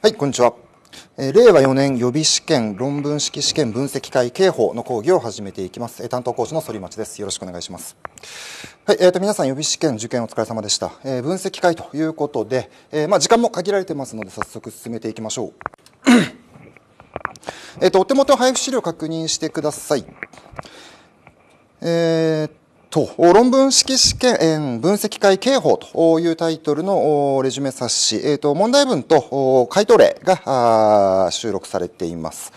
はい、こんにちは。え令和4年予備試験論文式試験分析会刑法の講義を始めていきます。え担当講師の反町です。よろしくお願いします。はい、えっ、ー、と皆さん予備試験受験お疲れ様でした。え分析会ということで、えまあ時間も限られてますので早速進めていきましょう。えっとお手元配布資料確認してください。えっと、論文式試験、分析会刑法というタイトルのレジュメ冊子、えっ、ー、と、問題文と回答例が収録されています。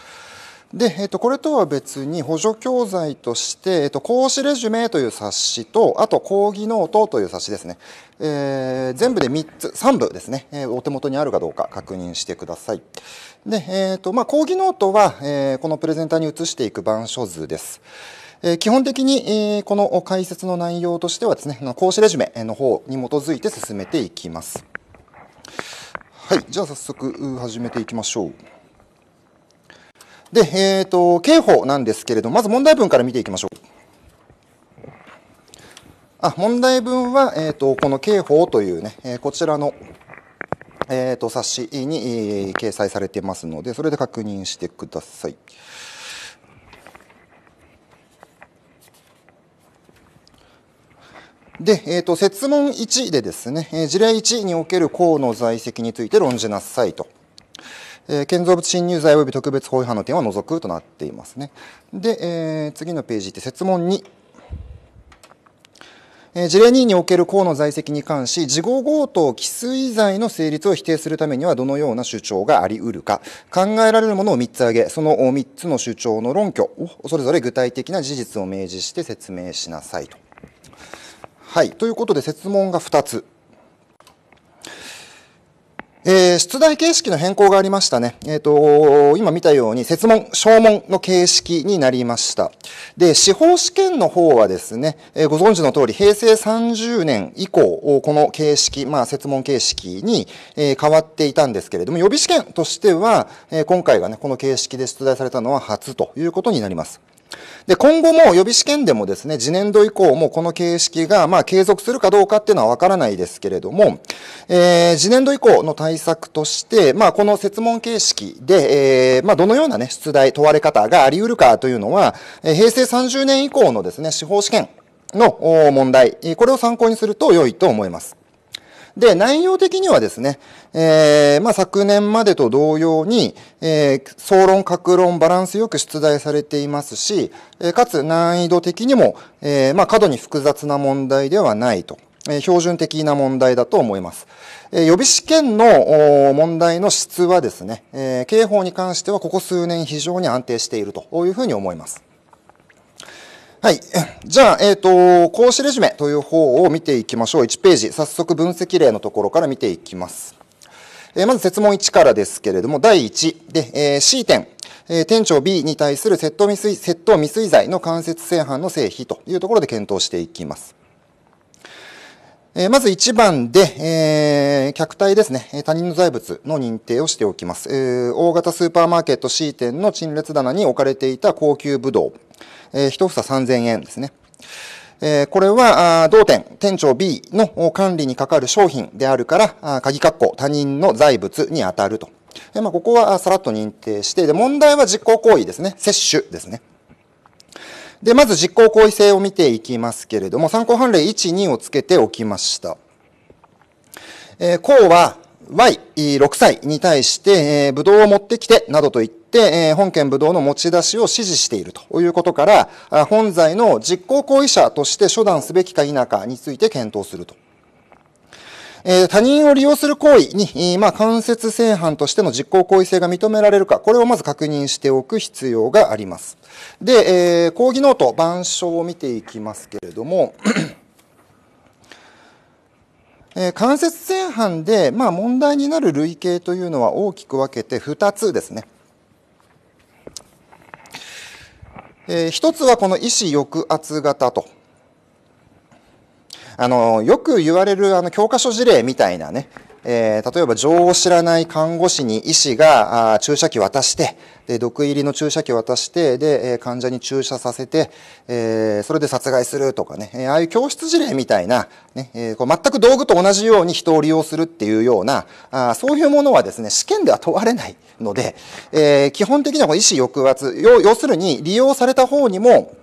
で、えっ、ー、と、これとは別に補助教材として、えっ、ー、と、講師レジュメという冊子と、あと講義ノートという冊子ですね。えー、全部で3つ、3部ですね、えー、お手元にあるかどうか確認してください。で、えっ、と、まあ、講義ノートは、えこのプレゼンターに移していく版書図です。え基本的に、えこの解説の内容としてはですね、講師レジュメの方に基づいて進めていきます。はい、じゃあ早速始めていきましょう。で、えっ、ー、と、刑法なんですけれども、まず問題文から見ていきましょう。あ問題文は、えーと、この刑法というね、えこちらの、えーと、冊子に、え掲載されてますので、それで確認してください。で、えっ、ー、と、説問1でですね、え事例1における公の在籍について論じなさいと。えー、建造物侵入罪及び特別法違反の点は除くとなっていますね。で、えー、次のページって説問2。え事例2における公の在籍に関し、事後強盗既遂罪の成立を否定するためにはどのような主張があり得るか、考えられるものを3つ挙げ、その3つの主張の論拠をそれぞれ具体的な事実を明示して説明しなさいと。はい。ということで、設問が2つ。えー、出題形式の変更がありましたね。えっ、ー、と、今見たように、設問、証問の形式になりました。で、司法試験の方はですね、えー、ご存知の通り、平成30年以降、この形式、まあ、設問形式に、え変わっていたんですけれども、予備試験としては、え今回がね、この形式で出題されたのは初ということになります。で、今後も予備試験でもですね、次年度以降もこの形式が、まあ、継続するかどうかっていうのはわからないですけれども、えー、次年度以降の対策として、まあ、この設問形式で、えー、まあ、どのようなね、出題、問われ方があり得るかというのは、平成30年以降のですね、司法試験の問題、これを参考にすると良いと思います。で、内容的にはですね、えー、まあ、昨年までと同様に、えー、総論、格論、バランスよく出題されていますし、えかつ難易度的にも、えー、まあ、過度に複雑な問題ではないと。え標準的な問題だと思います。え予備試験の問題の質はですね、え刑法に関してはここ数年非常に安定しているというふうに思います。はい。じゃあ、えっ、ー、と、講師レジュメという方を見ていきましょう。1ページ。早速分析例のところから見ていきます。えー、まず、説問1からですけれども、第1で、えー、C 点。えー、店長 B に対する窃盗未遂、窃盗未遂罪の間接正犯の成否というところで検討していきます。えまず1番で、えー、客体ですね、他人の財物の認定をしておきます。えー、大型スーパーマーケット C 店の陳列棚に置かれていた高級ブドウ。えー、1房3000円ですね。えー、これは、同店、店長 B の管理にかかる商品であるから、鍵括弧他人の財物に当たると。でまあ、ここはさらっと認定して、で、問題は実行行為ですね。摂取ですね。で、まず実行行為性を見ていきますけれども、参考判例1、2をつけておきました。えー、項は Y6 歳に対して、えー、ブドウを持ってきて、などと言っ、えー、本件ぶどうの持ち出しを支持しているということから、本罪の実行行為者として処断すべきか否かについて検討すると。えー、他人を利用する行為に、まあ、間接正犯としての実行行為性が認められるか、これをまず確認しておく必要があります。で、えー、講義ノート、板書を見ていきますけれども、えー、間接正犯で、まあ、問題になる類型というのは大きく分けて2つですね。えー、一つはこの意思抑圧型と。あの、よく言われるあの教科書事例みたいなね、えー、例えば情を知らない看護師に医師が注射器渡してで毒入りの注射器渡してで、えー、患者に注射させて、えー、それで殺害するとかね、えー、ああいう教室事例みたいなね、えー、こう全く道具と同じように人を利用するっていうようなあそういうものはですね試験では問われないので、えー、基本的にはこう意思抑圧要するに利用された方にも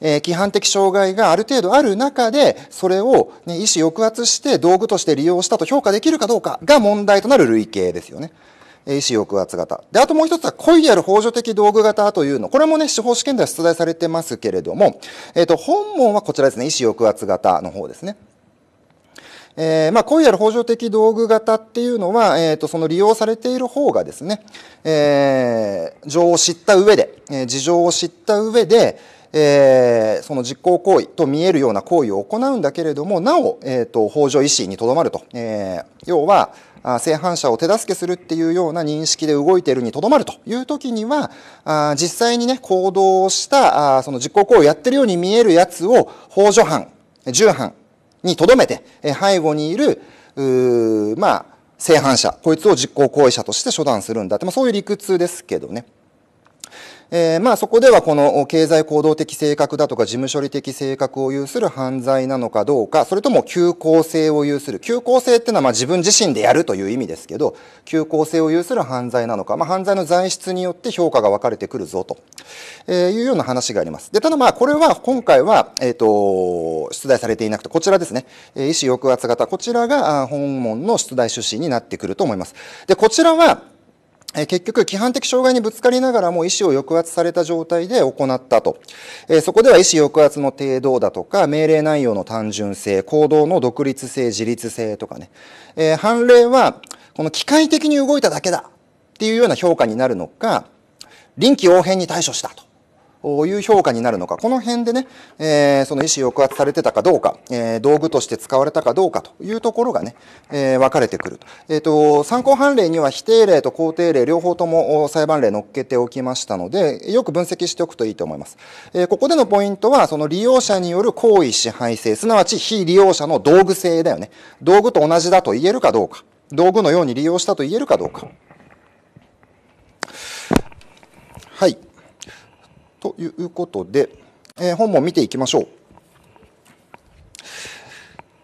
え規範的障害がある程度ある中で、それを、ね、意思抑圧して道具として利用したと評価できるかどうかが問題となる類型ですよね。意思抑圧型。で、あともう一つは、故意ある補助的道具型というの。これもね、司法試験では出題されてますけれども、えっ、ー、と、本問はこちらですね、意思抑圧型の方ですね。えー、まあ、故意ある補助的道具型っていうのは、えっ、ー、と、その利用されている方がですね、えー、情を知った上で、えー、事情を知った上で、えー、その実行行為と見えるような行為を行うんだけれどもなお、えーと、法上意思にとどまると、えー、要は正反者を手助けするっていうような認識で動いているにとどまるというときにはあ実際にね行動をしたあその実行行為をやってるように見えるやつを法助犯従犯にとどめて、え背後にいるうまあ正反者こいつを実行行為者として処断するんだって、まあ、そういう理屈ですけどね。えー、まあそこではこの経済行動的性格だとか事務処理的性格を有する犯罪なのかどうか、それとも休校性を有する。休校性っていうのはまあ自分自身でやるという意味ですけど、休校性を有する犯罪なのか、まあ犯罪の材質によって評価が分かれてくるぞと、えー、いうような話があります。で、ただまあこれは今回は、えっ、ー、と、出題されていなくて、こちらですね、えー、意思抑圧型、こちらが本門の出題趣旨になってくると思います。で、こちらは、結局、規範的障害にぶつかりながらも意思を抑圧された状態で行ったと。そこでは意思抑圧の程度だとか、命令内容の単純性、行動の独立性、自律性とかね。判例は、この機械的に動いただけだっていうような評価になるのか、臨機応変に対処したという評価になるのか、この辺でね、えー、その意思抑圧されてたかどうか、えー、道具として使われたかどうかというところがね、えー、分かれてくると。えっ、と、参考判例には否定例と肯定例両方とも裁判例乗っけておきましたので、よく分析しておくといいと思います。えここでのポイントは、その利用者による行為支配性、すなわち非利用者の道具性だよね。道具と同じだと言えるかどうか。道具のように利用したと言えるかどうか。はい。ということで、えー、本も見ていきましょう。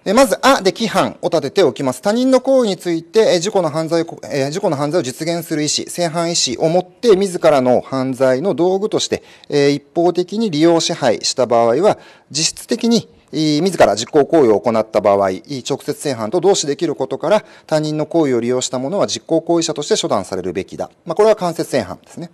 えまず、あで規範を立てておきます。他人の行為について、え事故の犯罪、え事故の犯罪を実現する意思、正犯意思を持って、自らの犯罪の道具として、え一方的に利用支配した場合は、実質的に、自ら実行行為を行った場合、直接正犯と同視できることから、他人の行為を利用した者は実行行為者として処断されるべきだ。まあ、これは間接正犯ですね。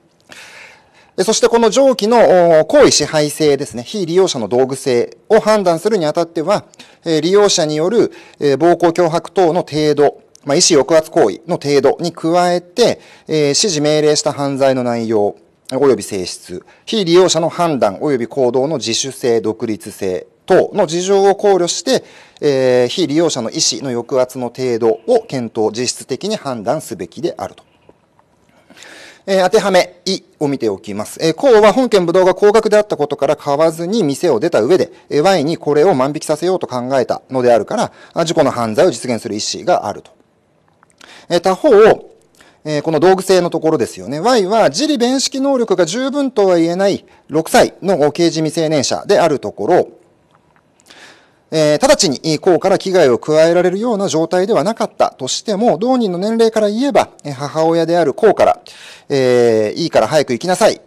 そしてこの上記の行為支配性ですね、非利用者の道具性を判断するにあたっては、利用者による暴行脅迫等の程度、まあ、意思抑圧行為の程度に加えて、指示命令した犯罪の内容、及び性質、非利用者の判断及び行動の自主性、独立性等の事情を考慮して、非利用者の意思の抑圧の程度を検討、実質的に判断すべきであると。えー、当てはめ、いを見ておきます。えー、こうは本件武道が高額であったことから買わずに店を出た上で、えー、Y にこれを万引きさせようと考えたのであるから、事故の犯罪を実現する意思があると。えー、他方、えー、この道具性のところですよね。Y は自利弁識能力が十分とは言えない6歳の刑事未成年者であるところ、えー、直ちに公から危害を加えられるような状態ではなかったとしても、同人の年齢から言えば、母親である公から、えー、いいから早く行きなさい、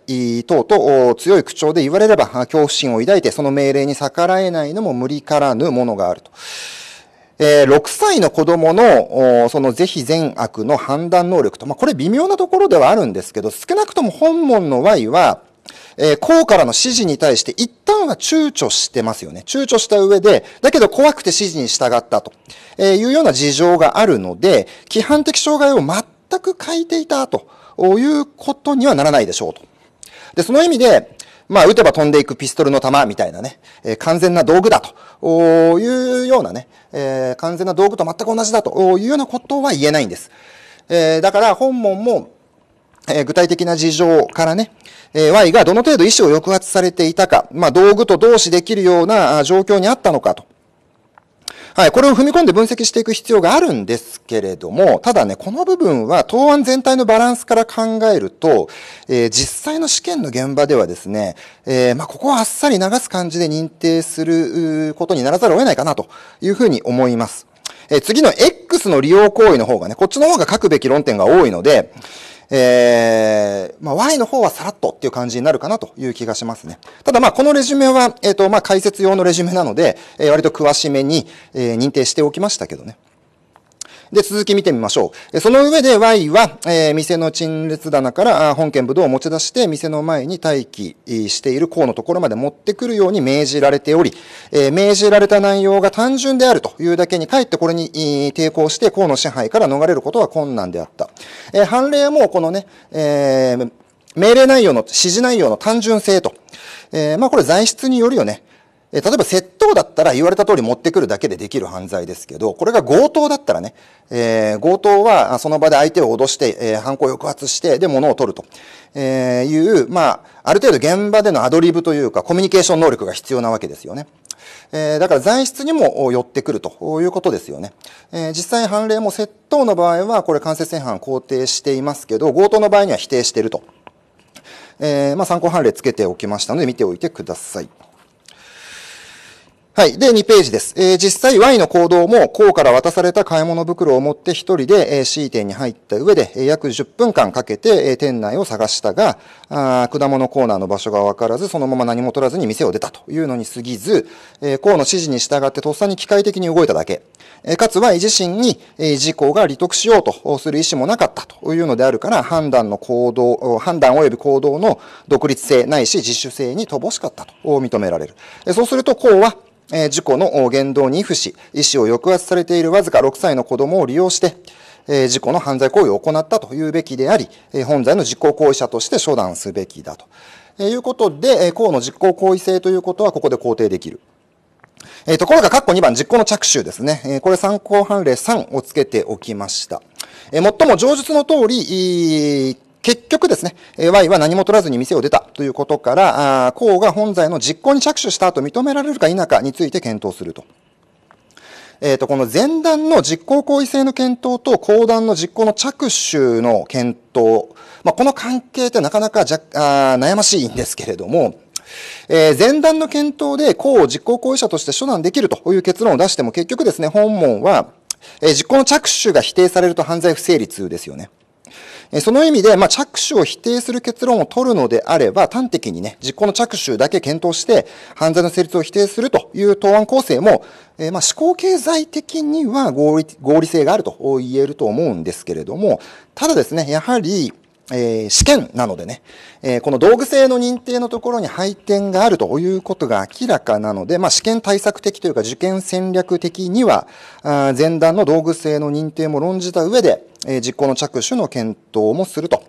等と強い口調で言われれば、恐怖心を抱いてその命令に逆らえないのも無理からぬものがあると。えー、6歳の子供の、その是非善悪の判断能力と、まあ、これ微妙なところではあるんですけど、少なくとも本門の Y は、えー、うからの指示に対して一旦は躊躇してますよね。躊躇した上で、だけど怖くて指示に従ったと、えいうような事情があるので、規範的障害を全く書いていたということにはならないでしょうと。で、その意味で、まあ、撃てば飛んでいくピストルの弾みたいなね、えー、完全な道具だというようなね、えー、完全な道具と全く同じだというようなことは言えないんです。えー、だから本門もえ具体的な事情からね、え Y がどの程度意思を抑圧されていたか、まあ、道具と同視できるような状況にあったのかと。はい、これを踏み込んで分析していく必要があるんですけれども、ただね、この部分は答案全体のバランスから考えると、えー、実際の試験の現場ではですね、えー、まあ、ここはあっさり流す感じで認定することにならざるを得ないかなというふうに思います。えー、次の X の利用行為の方がね、こっちの方が書くべき論点が多いので、えー、まあ、Y の方はさらっとっていう感じになるかなという気がしますね。ただまあ、このレジュメは、えっ、ー、と、まあ、解説用のレジュメなので、えー、割と詳しめに、えー、認定しておきましたけどね。で、続き見てみましょう。その上で Y は、えー、店の陳列棚から本件ブドウを持ち出して、店の前に待機している項のところまで持ってくるように命じられており、えー、命じられた内容が単純であるというだけに、かえってこれに抵抗して項の支配から逃れることは困難であった。えー、判例もこのね、えー、命令内容の、指示内容の単純性と。えー、まあこれ材質によるよね。例えば窃盗だったら言われた通り持ってくるだけでできる犯罪ですけど、これが強盗だったらね、えー、強盗はその場で相手を脅して、えー、犯行を抑圧して、で、物を取ると、えー、いう、まあ、ある程度現場でのアドリブというか、コミュニケーション能力が必要なわけですよね。えー、だから材質にも寄ってくるということですよね。えー、実際判例も窃盗の場合は、これ間接性犯肯定していますけど、強盗の場合には否定していると。えー、まあ参考判例つけておきましたので見ておいてください。はい。で、2ページです。えー、実際 Y の行動も、こうから渡された買い物袋を持って1人で、え C 店に入った上で、え約10分間かけて、え店内を探したが、あ果物コーナーの場所がわからず、そのまま何も取らずに店を出たというのに過ぎず、えー、こうの指示に従ってとっさに機械的に動いただけ。えかつ Y 自身に、え事項が利得しようとする意思もなかったというのであるから、判断の行動、判断及び行動の独立性ないし自主性に乏しかったと認められる。えそうすると、こうは、えー、事故の言動に不死、意思を抑圧されているわずか6歳の子供を利用して、えー、事故の犯罪行為を行ったというべきであり、えー、本罪の実行行為者として処断すべきだと。えー、いうことで、えー、公の実行行為性ということはここで肯定できる。えー、ところが、括弧2番、実行の着手ですね。えー、これ参考判例3をつけておきました。えー、もっとも、上述の通り、結局ですね、Y は何も取らずに店を出たということから、公が本罪の実行に着手したと認められるか否かについて検討すると。えっ、ー、と、この前段の実行行為性の検討と後段の実行の着手の検討、まあ、この関係ってなかなかじゃあ悩ましいんですけれども、えー、前段の検討で公を実行行為者として処断できるという結論を出しても結局ですね、本門は、えー、実行の着手が否定されると犯罪不成立ですよね。その意味で、まあ、着手を否定する結論を取るのであれば、端的にね、実行の着手だけ検討して、犯罪の成立を否定するという答案構成も、えー、まあ、思考経済的には合理合理性があると言えると思うんですけれども、ただですね、やはり、えー、試験なのでね、えー、この道具性の認定のところに配点があるということが明らかなので、まあ、試験対策的というか受験戦略的には、あ前段の道具性の認定も論じた上で、えー、実行の着手の検討もすると。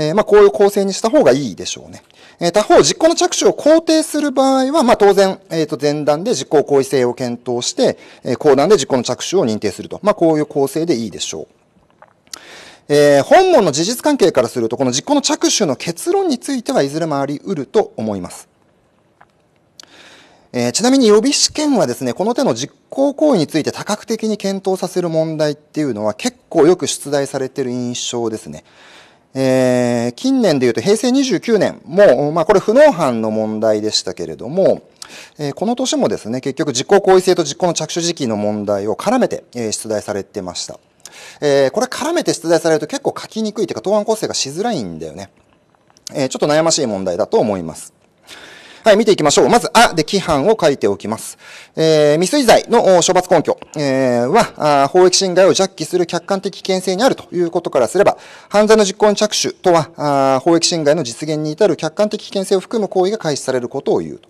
えまあ、こういう構成にした方がいいでしょうね。え他方、実行の着手を肯定する場合は、まあ、当然、えっ、と、前段で実行行為性を検討して、え後段で実行の着手を認定すると。まあ、こういう構成でいいでしょう。えー、本門の事実関係からすると、この実行の着手の結論についてはいずれもあり得ると思います。えー、ちなみに予備試験はですね、この手の実行行為について多角的に検討させる問題っていうのは結構よく出題されてる印象ですね。えー、近年でいうと平成29年も、まあ、これ不能犯の問題でしたけれども、えー、この年もですね、結局実行行為性と実行の着手時期の問題を絡めて、えー、出題されてました。えー、これ絡めて出題されると結構書きにくいというか、答案構成がしづらいんだよね。えー、ちょっと悩ましい問題だと思います。はい、見ていきましょう。まず、あで規範を書いておきます。えー、未遂罪の処罰根拠、えー、はあ、法益侵害を弱気する客観的危険性にあるということからすれば、犯罪の実行に着手とは、あ法益侵害の実現に至る客観的危険性を含む行為が開始されることを言うと。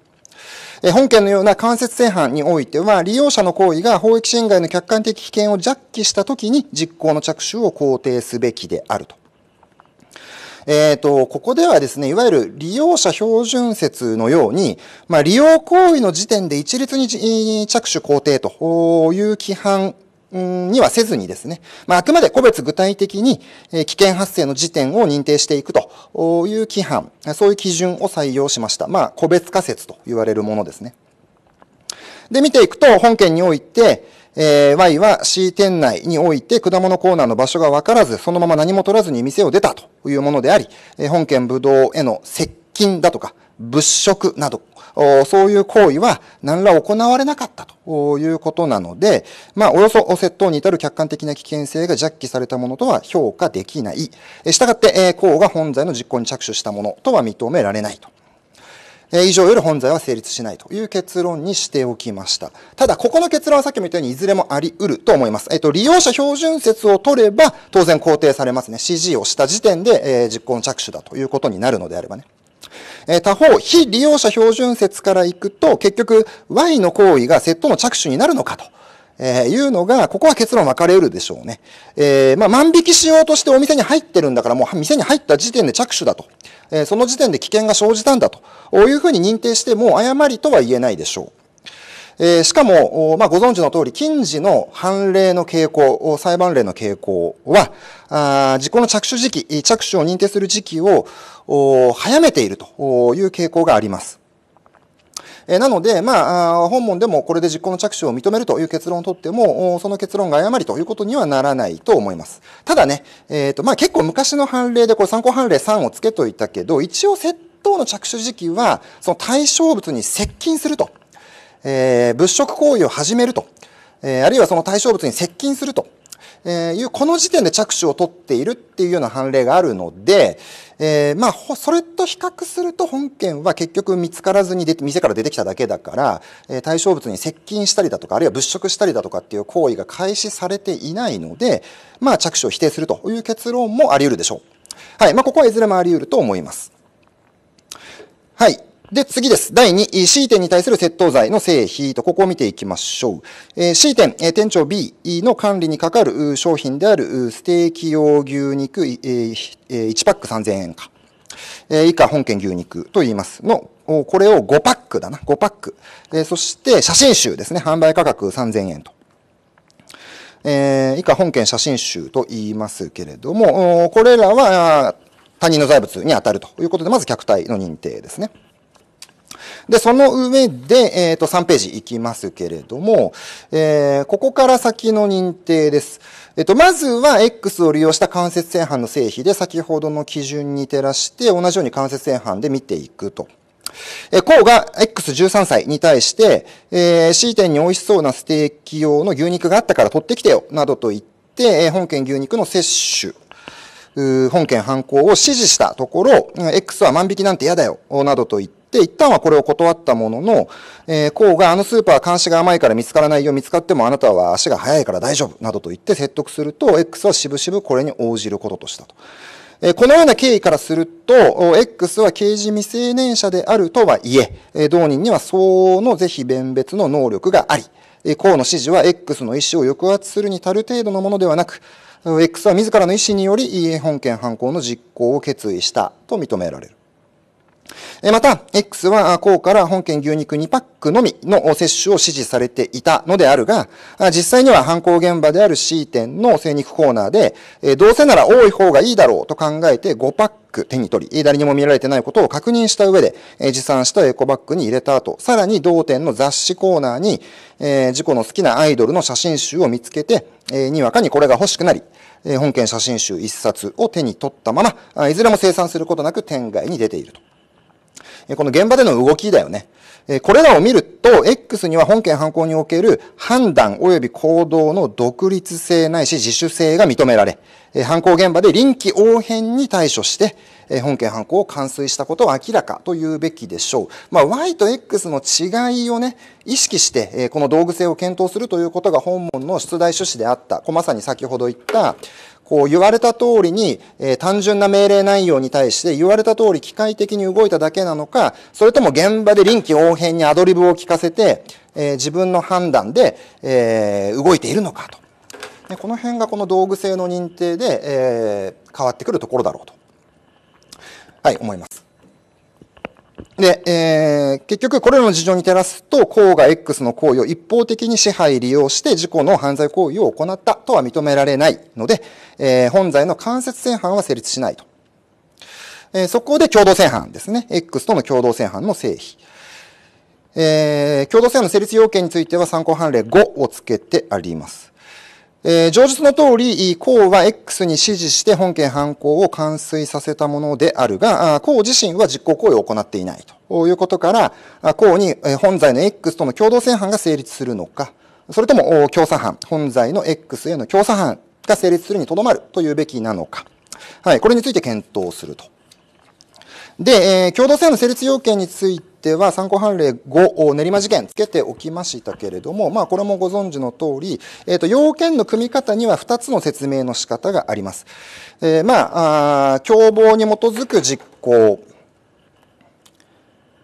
本件のような間接正犯においては、利用者の行為が法益侵害の客観的危険を弱記したときに実行の着手を肯定すべきであると。えっ、ー、と、ここではですね、いわゆる利用者標準説のように、まあ、利用行為の時点で一律に着手肯定という規範にはせずにですね、まあ、あくまで個別具体的に危険発生の時点を認定していくという規範、そういう基準を採用しました。まあ、個別仮説と言われるものですね。で、見ていくと、本件において、えー、Y は C 店内において果物コーナーの場所が分からず、そのまま何も取らずに店を出たというものであり、え本件ぶどうへの接金だとか物色など、そういう行為は何ら行われなかったということなので、まあ、およそ窃盗に至る客観的な危険性がジャされたものとは評価できない。したがって、行が本罪の実行に着手したものとは認められないと。以上より本罪は成立しないという結論にしておきました。ただ、ここの結論はさっきも言ったようにいずれもあり得ると思います。えっと、利用者標準説を取れば当然肯定されますね。指示をした時点で、えー、実行の着手だということになるのであればね。え他方、非利用者標準説からいくと、結局、Y の行為がセットの着手になるのかと。えー、いうのが、ここは結論分かれるでしょうね。えー、まあ、万引きしようとしてお店に入ってるんだから、もう店に入った時点で着手だと。えー、その時点で危険が生じたんだと。いうふうに認定しても、誤りとは言えないでしょう。えー、しかも、まあ、ご存知の通り、近時の判例の傾向、裁判例の傾向は、あ行の着手時期、着手を認定する時期を早めているという傾向があります。えなので、まあ、本門でもこれで実行の着手を認めるという結論をとっても、その結論が誤りということにはならないと思います。ただね、えっ、ー、と、まあ結構昔の判例で、これ参考判例3をつけといたけど、一応窃盗の着手時期は、その対象物に接近すると。えー、物色行為を始めると、えー、あるいはその対象物に接近すると、えいう、この時点で着手を取っているっていうような判例があるので、えー、まあ、それと比較すると本件は結局見つからずに出て、店から出てきただけだから、えー、対象物に接近したりだとか、あるいは物色したりだとかっていう行為が開始されていないので、まあ、着手を否定するという結論もあり得るでしょう。はい。まあ、ここはいずれもあり得ると思います。はい。で、次です。第2、C 点に対する窃盗罪の成否と、ここを見ていきましょう。え C 点、え店長 B の管理にかかる商品であるステーキ用牛肉、え1パック3000円か。え以下、本件牛肉と言いますの、これを5パックだな、5パック。えそして、写真集ですね。販売価格3000円と。え以下、本件写真集と言いますけれども、これらは他人の財物に当たるということで、まず客体の認定ですね。で、その上で、えっ、ー、と、3ページいきますけれども、えー、ここから先の認定です。えっ、ー、と、まずは X を利用した間接正反の製品で先ほどの基準に照らして同じように間接正反で見ていくと。えー、うが X13 歳に対して、えー、C 点に美味しそうなステーキ用の牛肉があったから取ってきてよ、などと言って、えー、本件牛肉の摂取本件犯行を指示したところ、X は万引きなんて嫌だよ、などと言ってで、一旦はこれを断ったものの、えー、こうがあのスーパー監視が甘いから見つからないよ、見つかってもあなたは足が速いから大丈夫、などと言って説得すると、X はしぶしぶこれに応じることとしたと。えー、このような経緯からすると、X は刑事未成年者であるとはいえ、えー、同人には相応の是非弁別の能力があり、えー、こうの指示は X の意思を抑圧するに足る程度のものではなく、X は自らの意思により本件犯行の実行を決意したと認められる。また、X は、うから本件牛肉2パックのみの摂取を指示されていたのであるが、実際には犯行現場である C 店の精肉コーナーで、どうせなら多い方がいいだろうと考えて5パック手に取り、誰にも見られてないことを確認した上で、持参したエコバッグに入れた後、さらに同店の雑誌コーナーに、事故の好きなアイドルの写真集を見つけて、にわかにこれが欲しくなり、本件写真集1冊を手に取ったまま、いずれも生産することなく店外に出ていると。この現場での動きだよね。これらを見ると、X には本件犯行における判断及び行動の独立性ないし自主性が認められ、犯行現場で臨機応変に対処して、本件犯行を完遂したことを明らかと言うべきでしょう。まあ、Y と X の違いをね、意識して、この道具性を検討するということが本問の出題趣旨であった。まさに先ほど言った、こう言われた通りに、えー、単純な命令内容に対して言われた通り機械的に動いただけなのか、それとも現場で臨機応変にアドリブを聞かせて、えー、自分の判断で、えー、動いているのかと。でこの辺がこの道具性の認定で、え変わってくるところだろうと、はい、思います。で、えー、結局これらの事情に照らすと、項が X の行為を一方的に支配利用して事故の犯罪行為を行ったとは認められないので、えー、本罪の間接正犯は成立しないと。えー、そこで共同正犯ですね。X との共同正犯の成否。えー、共同正犯の成立要件については参考判例5をつけてあります。え上述の通り、公は X に指示して本件犯行を完遂させたものであるが、公自身は実行行為を行っていないということから、公に本罪の X との共同正犯が成立するのか、それとも共産犯、本罪の X への共産犯が成立するにとどまるというべきなのか。はい、これについて検討すると。で、え共同正犯の成立要件について、ては参考判例5練馬事件つけておきましたけれども、まあ、これもご存知の通り、えー、と要件の組み方には2つの説明の仕方があります。えー、まああ共謀に基づく実行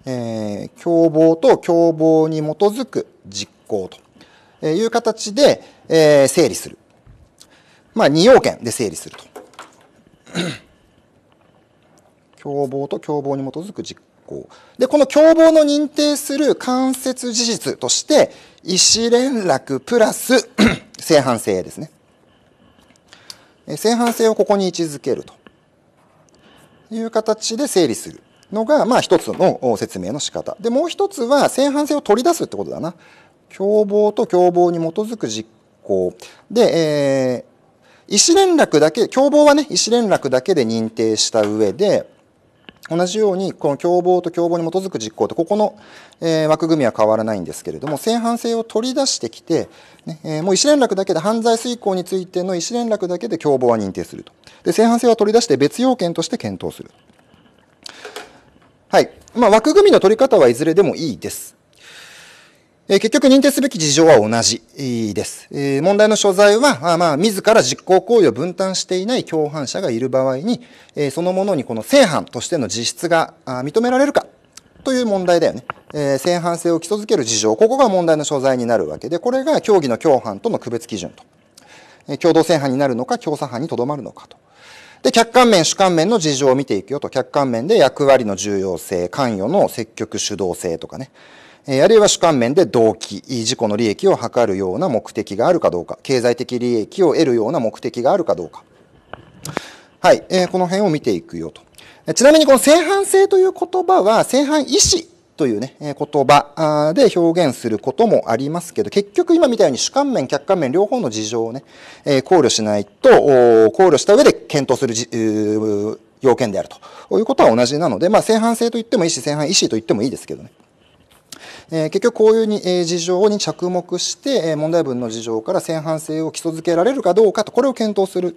えー、共謀と共謀に基づく実行という形で、えー、整理する。まあ、2要件で整理すると。共謀と共謀に基づく実でこの共謀の認定する間接事実として意思連絡プラス 正反性ですね正反性をここに位置づけるという形で整理するのが、まあ、一つの説明の仕方でもう一つは正反性を取り出すってことだな共謀と共謀に基づく実行で、えー、意思連絡だけ共謀はね意思連絡だけで認定した上で同じようにこの共謀と共謀に基づく実行とここの、え枠組みは変わらないんですけれども正反性を取り出してきて、ねえもう思連絡だけで犯罪遂行についての思連絡だけで共謀は認定するとで正反性は取り出して別要件として検討するはい、まあ、枠組みの取り方はいずれでもいいですえ結局認定すべき事情は同じです。え問題の所在は、あまあ、自ら実行行為を分担していない共犯者がいる場合に、えそのものにこの正犯としての実質が認められるかという問題だよね。え正犯性を基礎づける事情、ここが問題の所在になるわけで、これが協議の共犯との区別基準と。え共同正犯になるのか、共作犯にとどまるのかと。で、客観面、主観面の事情を見ていくよと。客観面で役割の重要性、関与の積極主導性とかね。あるいは主観面で動機、自己の利益を図るような目的があるかどうか、経済的利益を得るような目的があるかどうか。はい、えー、この辺を見ていくよと。ちなみにこの正反性という言葉は、正反意思というね、言葉で表現することもありますけど、結局今みたいに主観面、客観面、両方の事情をね、考慮しないと、考慮した上で検討する要件であるということは同じなので、まあ正反性と言ってもいいし、正反意思と言ってもいいですけどね。えー、結局こういうに、えー、事情に着目して、え問題文の事情から正反性を基礎づけられるかどうかと、これを検討する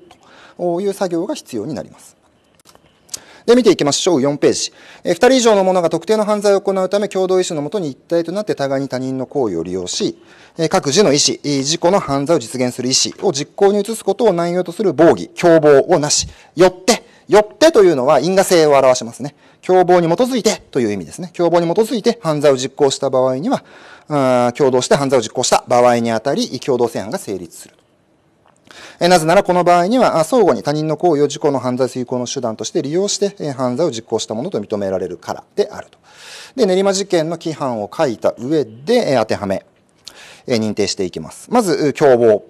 という作業が必要になります。で、見ていきましょう。4ページ。え二2人以上の者が特定の犯罪を行うため、共同意思のもとに一体となって互いに他人の行為を利用し、え各自の意思、自己の犯罪を実現する意思を実行に移すことを内容とする防御、共謀をなし、よって、よってというのは因果性を表しますね。共謀に基づいてという意味ですね。共謀に基づいて犯罪を実行した場合には、あ共同して犯罪を実行した場合にあたり、共同正犯が成立する。えなぜならこの場合には、相互に他人の行為を自己の犯罪遂行の手段として利用して、え犯罪を実行したものと認められるからであると。で、練馬事件の規範を書いた上で、え当てはめ、え認定していきます。まず、共謀。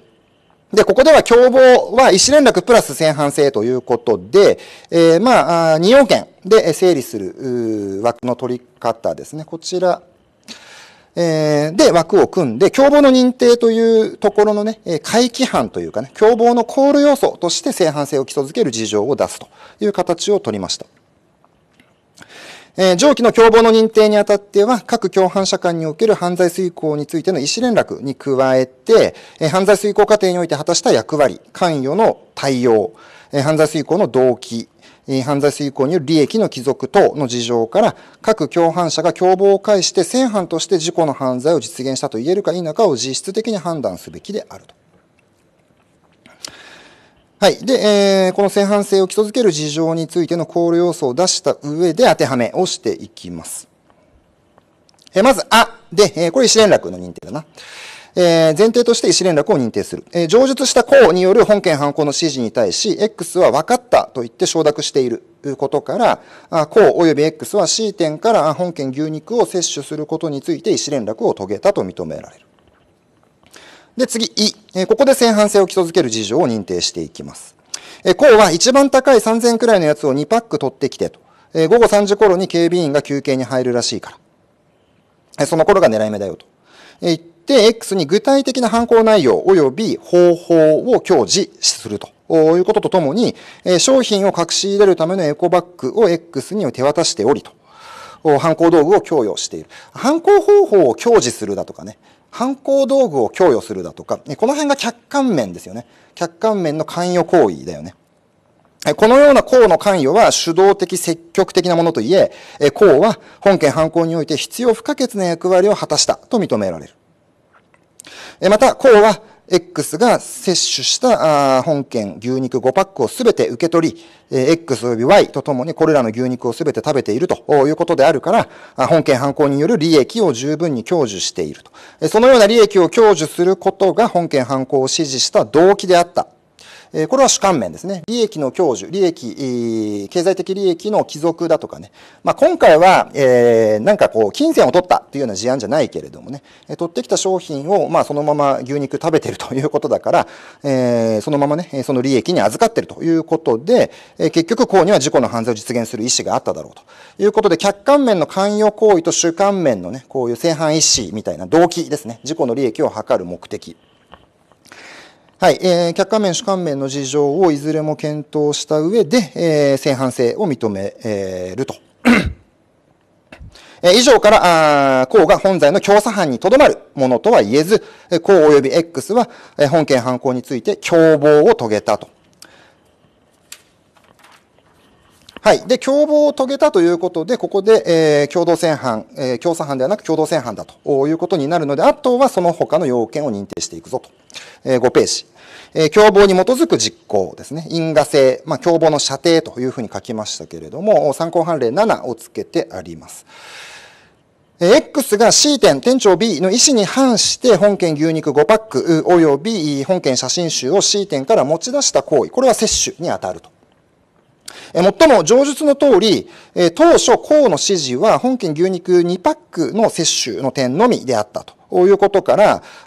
で、ここでは共謀は意思連絡プラス正反性ということで、えー、まあ、二要件で整理する枠の取り方ですね。こちら。えー、で、枠を組んで、共謀の認定というところのね、回帰犯というかね、共謀のコール要素として正反性を基礎づける事情を出すという形を取りました。えー、上記の共謀の認定にあたっては、各共犯者間における犯罪遂行についての意思連絡に加えて、えー、犯罪遂行過程において果たした役割、関与の対応、えー、犯罪遂行の動機、えー、犯罪遂行による利益の帰属等の事情から、各共犯者が共謀を介して正犯として自己の犯罪を実現したと言えるか否かを実質的に判断すべきであると。はい。で、えー、この正反性を基礎づける事情についての考慮要素を出した上で当てはめをしていきます。えー、まず、あ。で、えー、これ思連絡の認定だな。えー、前提として意思連絡を認定する。えー、上述した項による本件犯行の指示に対し、X は分かったと言って承諾していることから、あ項及び X は C 点から本件牛肉を摂取することについて意思連絡を遂げたと認められる。で、次、い。えここで正反性を基礎づける事情を認定していきます。えー、うは一番高い3000くらいのやつを2パック取ってきてと。え午後3時頃に警備員が休憩に入るらしいから。えその頃が狙い目だよと。え言って、X に具体的な犯行内容及び方法を享受すると。いうこととともに、え商品を隠し入れるためのエコバッグを X に手渡しておりと。犯行道具を供与している。犯行方法を享受するだとかね、犯行道具を供与するだとか、この辺が客観面ですよね。客観面の関与行為だよね。このような公の関与は主導的、積極的なものといえ、公は本件犯行において必要不可欠な役割を果たしたと認められる。また、公は X が摂取した本件牛肉5パックをすべて受け取り、X 及び Y とともにこれらの牛肉をすべて食べているということであるから、本件犯行による利益を十分に享受していると。そのような利益を享受することが本件犯行を指示した動機であったえこれは主観面ですね。利益の享受、利益、経済的利益の帰属だとかね。まあ、今回は、えー、なんかこう、金銭を取ったというような事案じゃないけれどもね、取ってきた商品を、まあ、そのまま牛肉食べてるということだから、えー、そのままね、その利益に預かってるということで、え結局、こうには事故の犯罪を実現する意思があっただろうということで、客観面の関与行為と主観面のね、こういう正反意思みたいな動機ですね。事故の利益を図る目的。はい、えー、客観面、主観面の事情をいずれも検討した上で、えー、正反性を認め、えー、ると。以上から、あうが本罪の強査犯にとどまるものとは言えず、項及び X は本件犯行について共謀を遂げたと。はい。で、共謀を遂げたということで、ここで、えー、共同正犯、えー、共産犯ではなく共同正犯だということになるので、あとはその他の要件を認定していくぞと。えー、5ページ。えー、共謀に基づく実行ですね。因果性、まあ、共謀の射程というふうに書きましたけれども、参考判例7をつけてあります。X が C 店店長 B の意思に反して本件牛肉5パック及び本件写真集を C 店から持ち出した行為、これは摂取に当たると。えもっとも、上述の通り、え当初、河の指示は、本件牛肉2パックの摂取の点のみであったと。いうことか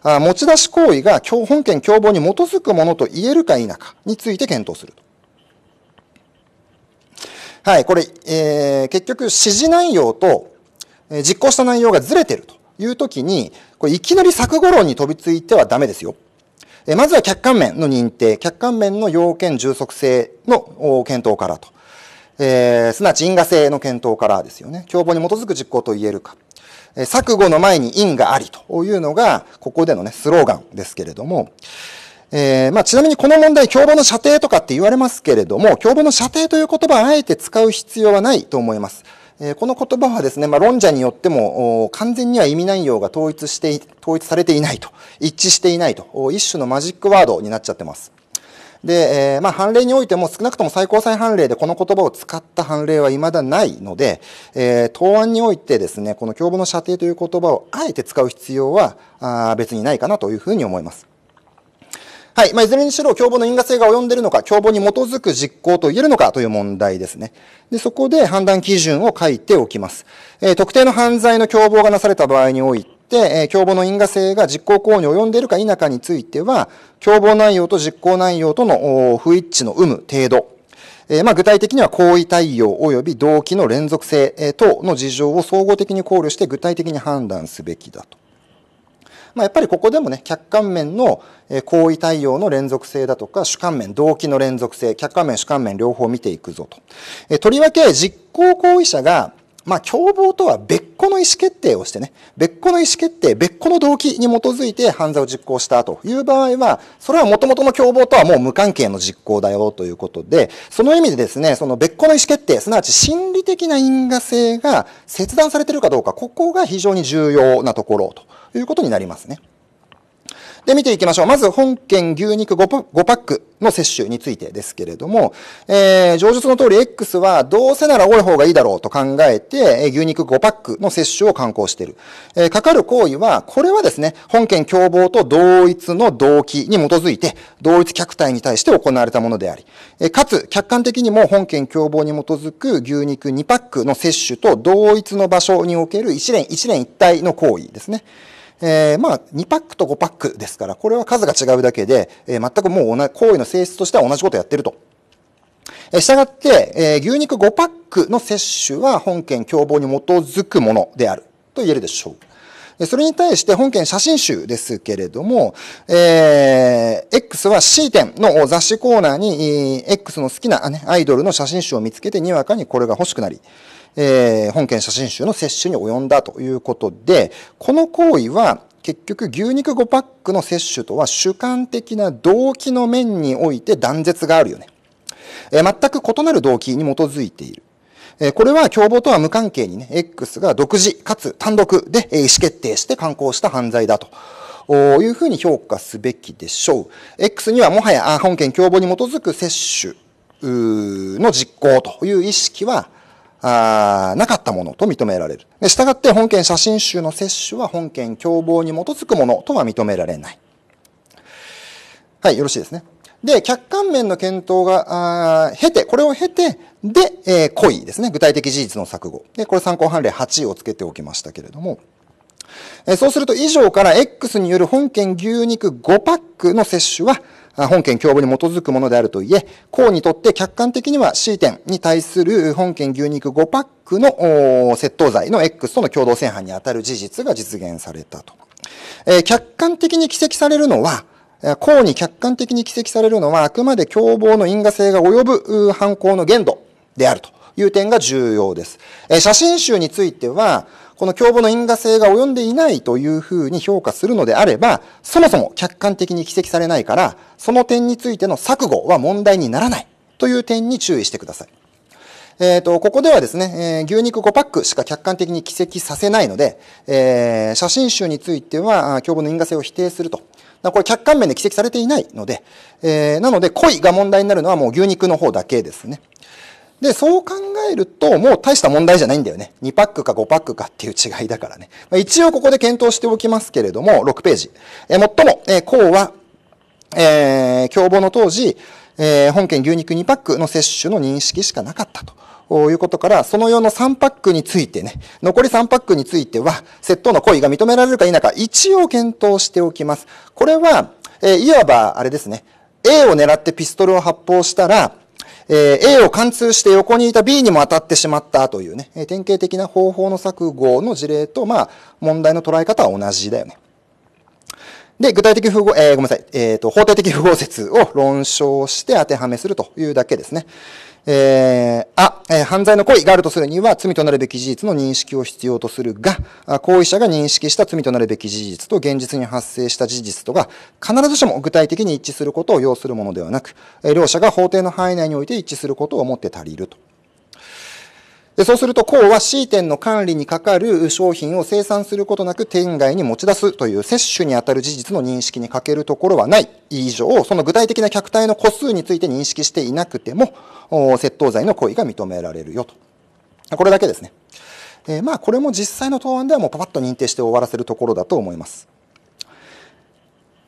ら、持ち出し行為が本件共謀に基づくものと言えるか否かについて検討すると。はい、これ、えー、結局、指示内容と、え実行した内容がずれてるというときに、これ、いきなり作語論に飛びついてはダメですよ。えまずは客観面の認定、客観面の要件充足性の検討からと。えー、すなわち因果性の検討からですよね。共謀に基づく実行と言えるか。えー、錯誤の前に因がありというのが、ここでのね、スローガンですけれども、えー、まあ、ちなみにこの問題、共謀の射程とかって言われますけれども、共謀の射程という言葉はあえて使う必要はないと思います。えー、この言葉はですね、まあ、論者によっても、完全には意味内容が統一して、統一されていないと、一致していないと、一種のマジックワードになっちゃってます。で、えー、まあ、判例においても少なくとも最高裁判例でこの言葉を使った判例はいまだないので、えー、答案においてですね、この共謀の射程という言葉をあえて使う必要はあ別にないかなというふうに思います。はい。まあ、いずれにしろ、共謀の因果性が及んでいるのか、共謀に基づく実行と言えるのかという問題ですね。で、そこで判断基準を書いておきます。えー、特定の犯罪の共謀がなされた場合において、、え共謀の因果性が実行行為に及んでいるか否かについては、共謀内容と実行内容との不一致の有無、程度、えまあ、具体的には行為対応及び動機の連続性、え等の事情を総合的に考慮して具体的に判断すべきだと。まあ、やっぱりここでもね客観面の行為対応の連続性だとか主観面動機の連続性客観面主観面両方見ていくぞと。えとりわけ実行行為者がまあ、共謀とは別個の意思決定をしてね、別個の意思決定、別個の動機に基づいて犯罪を実行したという場合は、それは元々の共謀とはもう無関係の実行だよということで、その意味でですね、その別個の意思決定、すなわち心理的な因果性が切断されているかどうか、ここが非常に重要なところということになりますね。で、見ていきましょう。まず、本県牛肉 5, 5パックの接種についてですけれども、えー、上述の通り X はどうせなら多い方がいいだろうと考えて、牛肉5パックの接種を勧行している。えー、かかる行為は、これはですね、本件共謀と同一の動機に基づいて、同一客体に対して行われたものであり、えー、かつ、客観的にも本件共謀に基づく牛肉2パックの接種と同一の場所における一連一連一体の行為ですね。えー、まあ、2パックと5パックですから、これは数が違うだけで、えー、全くもう同じ、行為の性質としては同じことやってると。えー、従って、え牛肉5パックの摂取は本件共謀に基づくものであると言えるでしょう。それに対して本件写真集ですけれども、えー、X は C 点の雑誌コーナーに、X の好きな、アイドルの写真集を見つけてにわかにこれが欲しくなり、えー、本件写真集の摂取に及んだということで、この行為は結局牛肉5パックの摂取とは主観的な動機の面において断絶があるよね。えー、全く異なる動機に基づいている。えこれは共謀とは無関係にね、X が独自かつ単独で意思決定して刊行した犯罪だと。いうふうに評価すべきでしょう。X にはもはや本件共謀に基づく接種の実行という意識はあなかったものと認められる。で、従って本件写真集の摂取は本件共謀に基づくものとは認められない。はい、よろしいですね。で、客観面の検討が、あ経て、これを経て、で、えー、故意ですね。具体的事実の錯誤。で、これ参考判例8をつけておきましたけれども、えー、そうすると以上から X による本件牛肉5パックの摂取は、本件共謀に基づくものであるといえ、公にとって客観的には C 点に対する本件牛肉5パックの窃盗罪の X との共同戦犯に当たる事実が実現されたと。えー、客観的に奇跡されるのは、公に客観的に奇跡されるのは、あくまで共謀の因果性が及ぶ犯行の限度であるという点が重要です。えー、写真集については、この共謀の因果性が及んでいないというふうに評価するのであれば、そもそも客観的に軌跡されないから、その点についての錯誤は問題にならないという点に注意してください。えっ、ー、と、ここではですね、えー、牛肉5パックしか客観的に軌跡させないので、えー、写真集については、共謀の因果性を否定すると。これ客観面で軌跡されていないので、えー、なので、恋が問題になるのはもう牛肉の方だけですね。で、そう考えると、もう大した問題じゃないんだよね。2パックか5パックかっていう違いだからね。まあ、一応ここで検討しておきますけれども、6ページ。えー、とも、えー、うは、えー、共謀の当時、えー、本件牛肉2パックの摂取の認識しかなかったと。いうことから、その用の3パックについてね、残り3パックについては、窃盗の行為が認められるか否か、一応検討しておきます。これは、えー、いわば、あれですね、A を狙ってピストルを発砲したら、え A を貫通して横にいた B にも当たってしまったというね、典型的な方法の錯誤の事例と、まあ、問題の捉え方は同じだよね。で、具体的符号、えー、ごめんなさい、えっ、ー、と、法定的符号説を論証して当てはめするというだけですね。えー、あ、えー、犯罪の行為があるとするには、罪となるべき事実の認識を必要とするが、行為者が認識した罪となるべき事実と現実に発生した事実とが、必ずしも具体的に一致することを要するものではなく、え両者が法定の範囲内において一致することをもって足りると。でそうすると、公は C 店の管理にかかる商品を生産することなく店外に持ち出すという摂取にあたる事実の認識に欠けるところはない以上、その具体的な客体の個数について認識していなくても、窃盗罪の行為が認められるよと。これだけですね。えー、まあ、これも実際の答案ではもうパパッと認定して終わらせるところだと思います。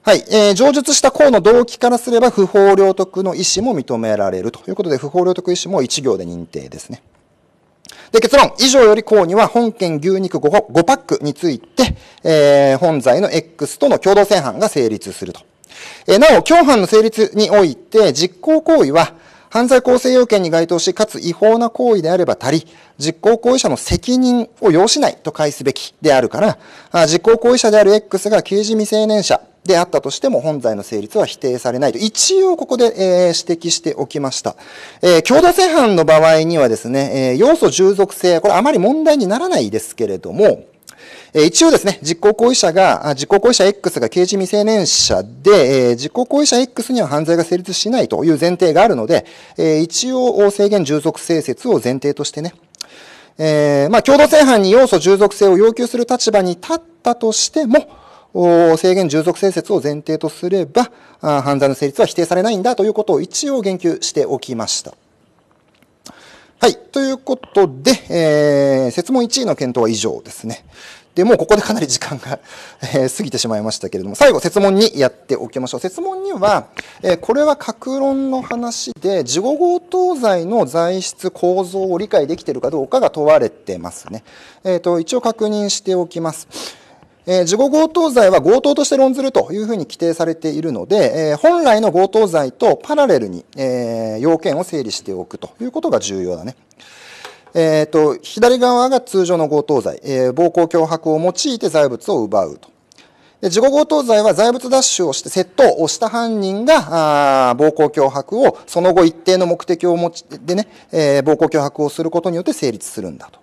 はい。えー、上述した項の動機からすれば、不法領得の意思も認められるということで、不法領得意思も1行で認定ですね。で、結論、以上より項には本件牛肉 5, 5パックについて、えー、本罪の X との共同正犯が成立すると。えー、なお、共犯の成立において、実行行為は、犯罪構成要件に該当し、かつ違法な行為であれば足り、実行行為者の責任を要しないと返すべきであるから、実行行為者である X が刑事未成年者であったとしても本罪の成立は否定されないと。一応ここで、え指摘しておきました。えー、共同正犯の場合にはですね、え要素従属性、これあまり問題にならないですけれども、一応ですね、実行行為者が、実行行為者 X が刑事未成年者で、実行行為者 X には犯罪が成立しないという前提があるので、一応制限従属性説を前提としてね、えー、まあ、共同正犯に要素従属性を要求する立場に立ったとしても、制限従属性説を前提とすれば、犯罪の成立は否定されないんだということを一応言及しておきました。はい。ということで、えー、説問1位の検討は以上ですね。で、もうここでかなり時間が え過ぎてしまいましたけれども、最後、説問にやっておきましょう。説問には、えこれは格論の話で、事後強盗罪の材質構造を理解できているかどうかが問われてますね。えっ、ー、と、一応確認しておきます。えー、事後強盗罪は強盗として論ずるというふうに規定されているので、えー、本来の強盗罪とパラレルに、えー、要件を整理しておくということが重要だね。えーと、左側が通常の強盗罪、えー、暴行脅迫を用いて財物を奪うと。で事後強盗罪は財物奪取をして窃盗をした犯人があ暴行脅迫をその後一定の目的を持ちでね、えー、暴行脅迫をすることによって成立するんだと。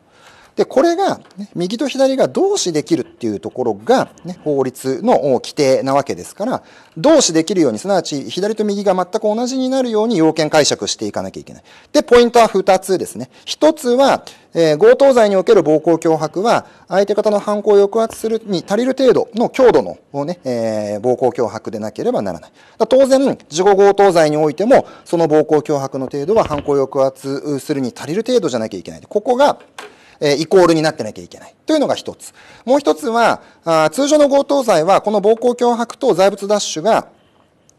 で、これが、ね、右と左が同士できるっていうところが、ね、法律の規定なわけですから、同士できるように、すなわち左と右が全く同じになるように要件解釈していかなきゃいけない。で、ポイントは2つですね。1つは、えー、強盗罪における暴行脅迫は、相手方の犯行を抑圧するに足りる程度の強度の、をねえー、暴行脅迫でなければならない。当然、事後強盗罪においても、その暴行脅迫の程度は犯行を抑圧するに足りる程度じゃなきゃいけない。ここが、えイコールになってなきゃいけないというのが一つ。もう一つは、通常の強盗罪はこの暴行脅迫と財物奪取が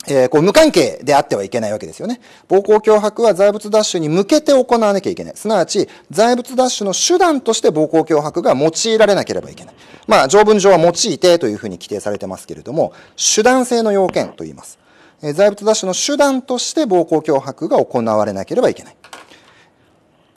えー、こう無関係であってはいけないわけですよね。暴行脅迫は財物奪取に向けて行わなきゃいけない。すなわち、財物奪取の手段として暴行脅迫が用いられなければいけない。まあ、条文上は用いてというふうに規定されてますけれども、手段性の要件と言います。財物奪取の手段として暴行脅迫が行われなければいけない。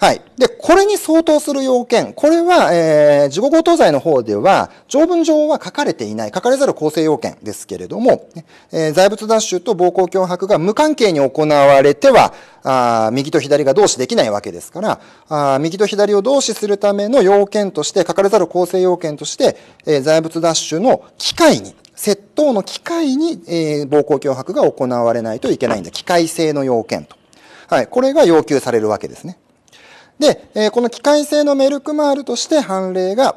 はい。で、これに相当する要件。これは、えー、事後強盗罪の方では、条文上は書かれていない、書かれざる構成要件ですけれども、えー、財物奪取と暴行脅迫が無関係に行われては、あ右と左が同視できないわけですから、あ右と左を同視するための要件として、書かれざる構成要件として、えー、財物奪取の機会に、窃盗の機会に、えー、暴行脅迫が行われないといけないんだ。機械性の要件と。はい。これが要求されるわけですね。で、えこの機械性のメルクマールとして判例が、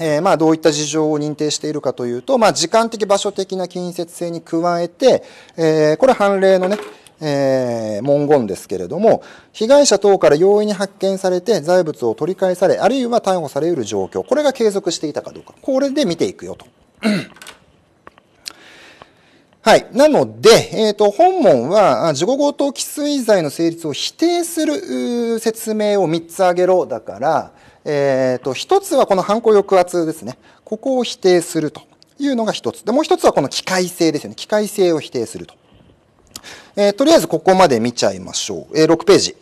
えまあ、どういった事情を認定しているかというと、まあ、時間的場所的な近接性に加えて、えこれ判例のね、えー、文言ですけれども、被害者等から容易に発見されて財物を取り返され、あるいは逮捕されうる状況、これが継続していたかどうか、これで見ていくよと。はい。なので、えっ、ー、と、本文は、事後強盗既遂罪の成立を否定する説明を3つ挙げろだから、えっ、ー、と、1つはこの犯行抑圧ですね。ここを否定するというのが1つ。で、もう1つはこの機械性ですよね。機械性を否定すると。えー、とりあえずここまで見ちゃいましょう。え6ページ。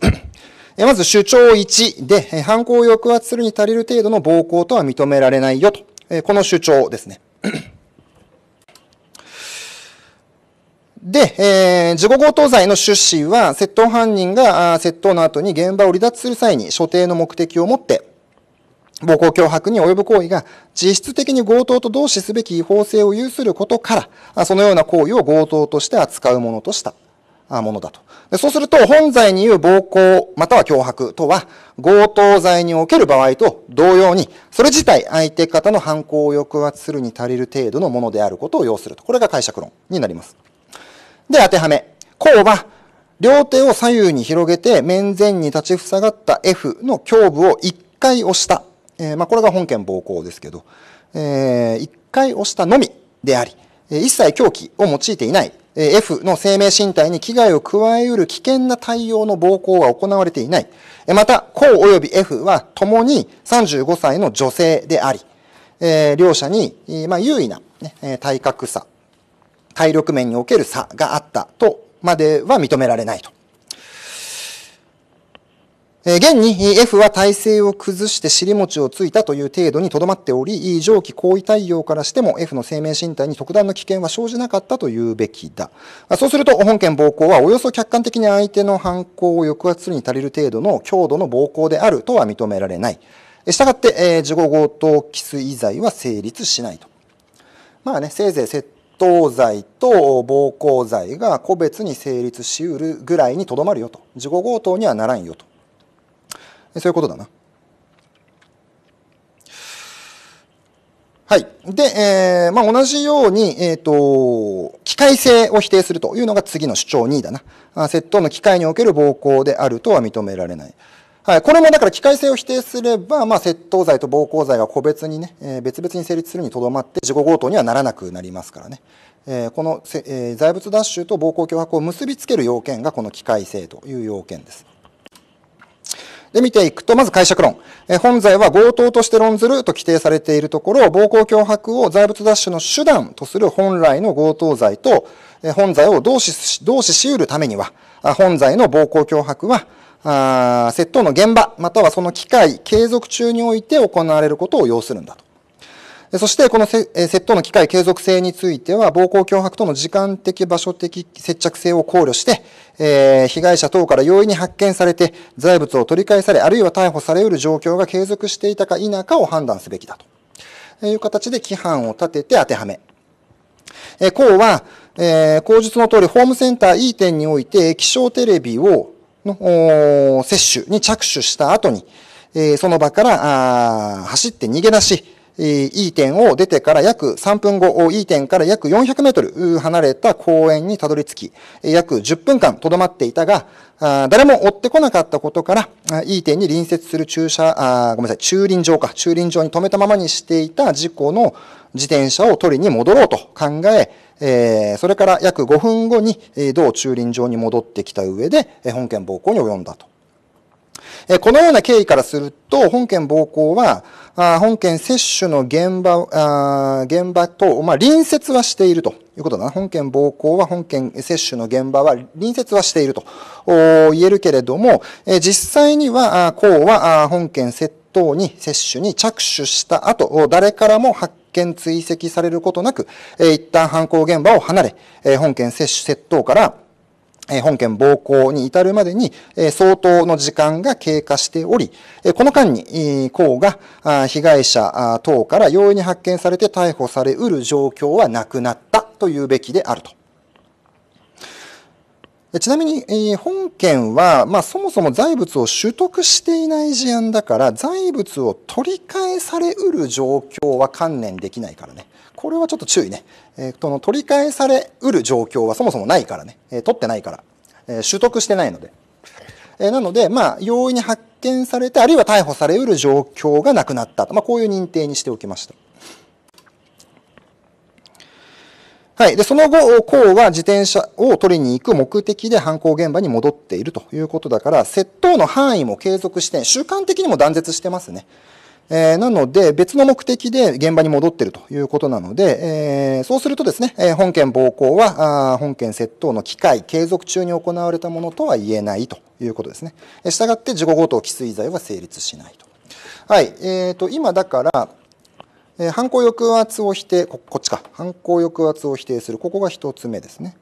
えまず主張1で、え犯行を抑圧するに足りる程度の暴行とは認められないよと。えこの主張ですね。で、えー、事後強盗罪の趣旨は、窃盗犯人が窃盗の後に現場を離脱する際に所定の目的を持って、暴行脅迫に及ぶ行為が実質的に強盗と同視すべき違法性を有することから、そのような行為を強盗として扱うものとしたものだと。でそうすると、本罪に言う暴行または脅迫とは、強盗罪における場合と同様に、それ自体相手方の犯行を抑圧するに足りる程度のものであることを要すると。これが解釈論になります。で、当てはめ。こうは、両手を左右に広げて面前に立ちふさがった F の胸部を1回押した。えー、まあ、これが本件暴行ですけど、えー、1回押したのみであり、一切狂気を用いていない F の生命身体に危害を加えうる危険な対応の暴行は行われていない。また、甲及び F は共に35歳の女性であり、え両者に、まあ、優位な、ね、体格差体力面における差があったとまでは認められないと。現に F は体勢を崩して尻餅をついたという程度にとどまっており、上記行為対応からしても F の生命身体に特段の危険は生じなかったと言うべきだ。そうすると、本件暴行はおよそ客観的に相手の犯行を抑圧するに足りる程度の強度の暴行であるとは認められない。したがって、え事後強盗既遂罪は成立しないと。まあね、せいぜい窃当罪と暴行罪が個別に成立しうるぐらいにとどまるよと事後強盗にはならんよとそういうことだなはい。で、えー、まあ、同じように、えっ、ー、と、機械性を否定するというのが次の主張2だな。窃盗の機械における暴行であるとは認められない。はい、これもだから機械性を否定すれば、まあ、窃盗罪と暴行罪が個別にね、えー、別々に成立するにとどまって、事後強盗にはならなくなりますからね。えー、この、えー、財物奪取と暴行脅迫を結びつける要件がこの機械性という要件です。で、見ていくと、まず解釈論。え本罪は強盗として論ずると規定されているところ、暴行脅迫を財物奪取の手段とする本来の強盗罪と、え本罪を同志同志し得るためには、本罪の暴行脅迫は、あ窃盗の現場またはその機会継続中において行われることを要するんだと。そしてこの窃盗の機会継続性については暴行脅迫との時間的場所的接着性を考慮して、え被害者等から容易に発見されて財物を取り返されあるいは逮捕されうる状況が継続していたか否かを判断すべきだという形で規範を立てて当てはめ。えこうは、え口述の通りホームセンター E 点において液晶テレビをの接種に着手した後に、えその場から走って逃げ出し、E 点を出てから約3分後、E 点から約400メートル離れた公園にたどり着き、約10分間留まっていたが、誰も追ってこなかったことから、E 点に隣接する駐車、ごめんなさい、駐輪場か、駐輪場に止めたままにしていた事故の自転車を取りに戻ろうと考え、えそれから約5分後に、同駐輪場に戻ってきた上で、本件暴行に及んだと。えこのような経緯からすると、本件暴行は、あ本件接種の現場、あ現場と、まあ、隣接はしているということだな。本件暴行は、本件接種の現場は隣接はしていると言えるけれども、え実際には、こうは本件窃盗に接種に着手した後、誰からも発見追跡されることなく、え一旦犯行現場を離れ、え本件接種窃盗から本件暴行に至るまでに相当の時間が経過しており、この間に公が被害者等から容易に発見されて逮捕されうる状況はなくなったというべきであると。ちなみに、えー、本件は、まあ、そもそも財物を取得していない事案だから、財物を取り返されうる状況は観念できないからね。これはちょっと注意ね。えー、の取り返されうる状況はそもそもないからね。えー、取ってないから。えー、取得してないので。えー、なので、まあ、容易に発見されて、あるいは逮捕されうる状況がなくなったと。まあ、こういう認定にしておきました。はい。で、その後、こうは自転車を取りに行く目的で犯行現場に戻っているということだから、窃盗の範囲も継続して、習慣的にも断絶してますね。えー、なので、別の目的で現場に戻っているということなので、えー、そうするとですね、えー、本件暴行は、あ本件窃盗の機会、継続中に行われたものとは言えないということですね。えー、従って、事後強盗既遂罪は成立しないと。はい。えっ、ー、と、今だから、犯行抑圧を否定こっちか犯行抑圧を否定するここが1つ目ですね、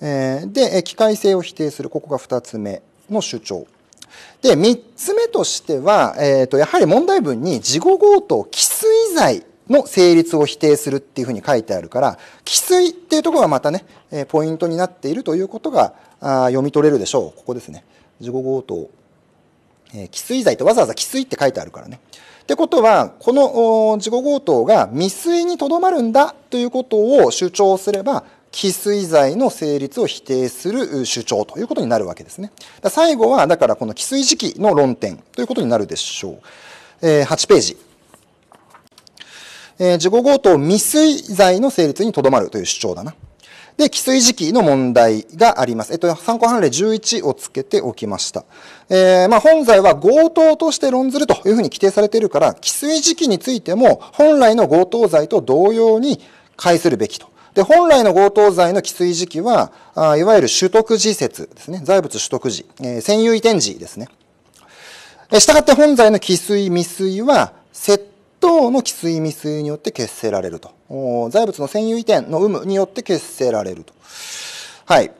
で機械性を否定するここが2つ目の主張で3つ目としては、えーと、やはり問題文に事後強盗既遂罪の成立を否定するっていうふうに書いてあるから既遂っていうところがまたね、ポイントになっているということがあ読み取れるでしょうここですね事後強盗、えー、罪ってわざわざ既遂って書いてあるからね、ってことは、この事後強盗が未遂にとどまるんだということを主張すれば、既遂罪の成立を否定する主張ということになるわけですね。最後は、だからこの既遂時期の論点ということになるでしょう。え8ページ。え事後強盗未遂罪の成立にとどまるという主張だな。で、規制時期の問題があります。えっと、参考判例11をつけておきました。えー、まあ、本罪は強盗として論ずるというふうに規定されているから、規制時期についても、本来の強盗罪と同様に解するべきと。で、本来の強盗罪の既遂時期は、あいわゆる取得時説ですね。財物取得時。えー、占有移転時ですね。え従って本罪の既遂未遂は、窃等の汽水未遂によって結成られると。財物の占有移転の有無によって結成られると。はい。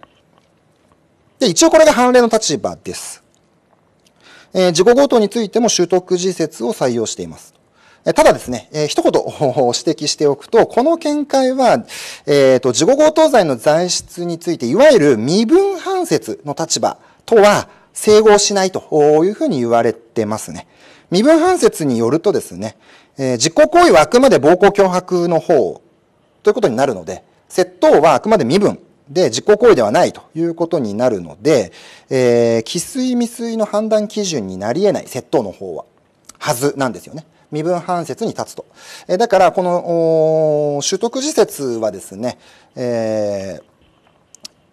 で、一応これが判例の立場です。えー、事後強盗についても取得時説を採用しています。えただですね、えー、一言 指摘しておくと、この見解は、えっ、ー、と、事後強盗罪の材質について、いわゆる身分判説の立場とは整合しないというふうに言われてますね。身分判説によるとですね、えー、実行行為はあくまで暴行脅迫の方ということになるので、窃盗はあくまで身分で実行行為ではないということになるので、えー、既遂未遂の判断基準になり得ない窃盗の方は、はずなんですよね。身分判説に立つと。えー、だから、この、取得時節はですね、えー、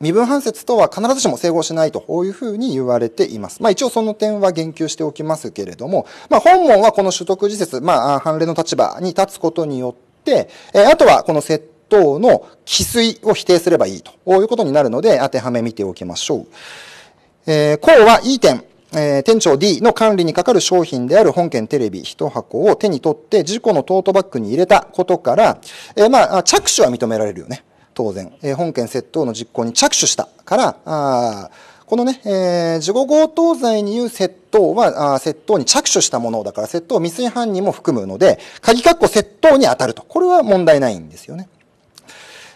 身分判説とは必ずしも整合しないというふうに言われています。まあ一応その点は言及しておきますけれども、まあ本門はこの取得事実、まあ判例の立場に立つことによって、えー、あとはこの窃盗の既遂を否定すればいいということになるので当てはめ見ておきましょう。えー、項はいい点。えー、店長 D の管理にかかる商品である本件テレビ1箱を手に取って事故のトートバッグに入れたことから、えー、まあ、着手は認められるよね。当然、えー、本件窃盗の実行に着手したから、あこのね、えー、事後強盗罪に言う窃盗はあ、窃盗に着手したものだから、窃盗未遂犯人も含むので、鍵括弧窃盗に当たると。これは問題ないんですよね。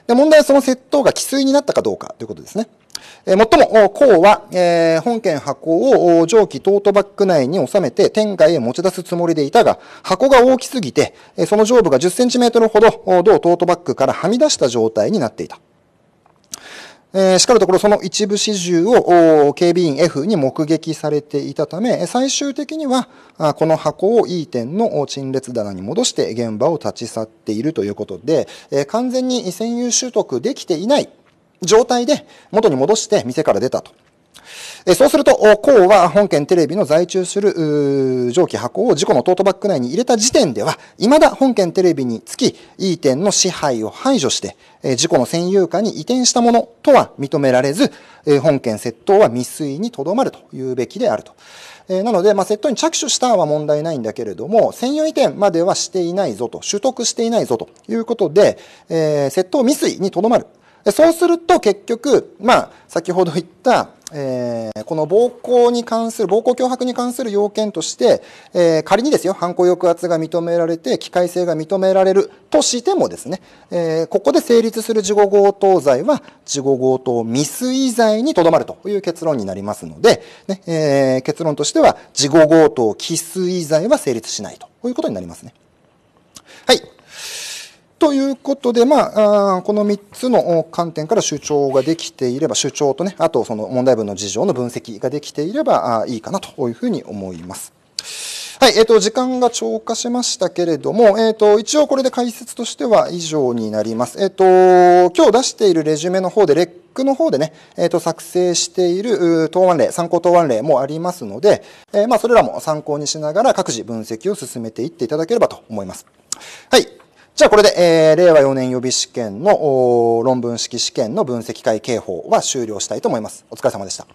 で問題はその窃盗が既遂になったかどうかということですね。えもっとも、公は、え本件箱を蒸気トートバッグ内に収めて天外へ持ち出すつもりでいたが、箱が大きすぎて、えその上部が10センチメートルほど、同トートバッグからはみ出した状態になっていた。えー、しかるところその一部始終を警備員 F に目撃されていたため、最終的にはこの箱を E 店の陳列棚に戻して現場を立ち去っているということで、え完全に占有取得できていない状態で元に戻して店から出たと。えそうすると、こうは本県テレビの在中する蒸気箱を事故のトートバッグ内に入れた時点では、未だ本県テレビにつき、E 点の支配を排除して、え事故の占有下に移転したものとは認められず、え本件窃盗は未遂にとどまるというべきであると。えなので、まあ、窃盗に着手したは問題ないんだけれども、占有移転まではしていないぞと、取得していないぞということで、えー、窃盗未遂にとどまるそうすると結局、まあ、先ほど言った、えー、この暴行に関する、暴行脅迫に関する要件として、えー、仮にですよ、犯行抑圧が認められて、機械性が認められるとしてもですね、えー、ここで成立する事後強盗罪は、事後強盗未遂罪にとどまるという結論になりますので、ねえー、結論としては、事後強盗既遂罪は成立しないということになりますね。はい。ということで、まあ、この3つの観点から主張ができていれば、主張とね、あとその問題文の事情の分析ができていればいいかなというふうに思います。はい、えっ、ー、と、時間が超過しましたけれども、えっ、ー、と、一応これで解説としては以上になります。えっ、ー、と、今日出しているレジュメの方で、レックの方でね、えっ、と、作成している答案例、参考答案例もありますので、えまあ、それらも参考にしながら各自分析を進めていっていただければと思います。はい。じゃあこれで、えー、令和4年予備試験の論文式試験の分析会警報は終了したいと思います。お疲れ様でした。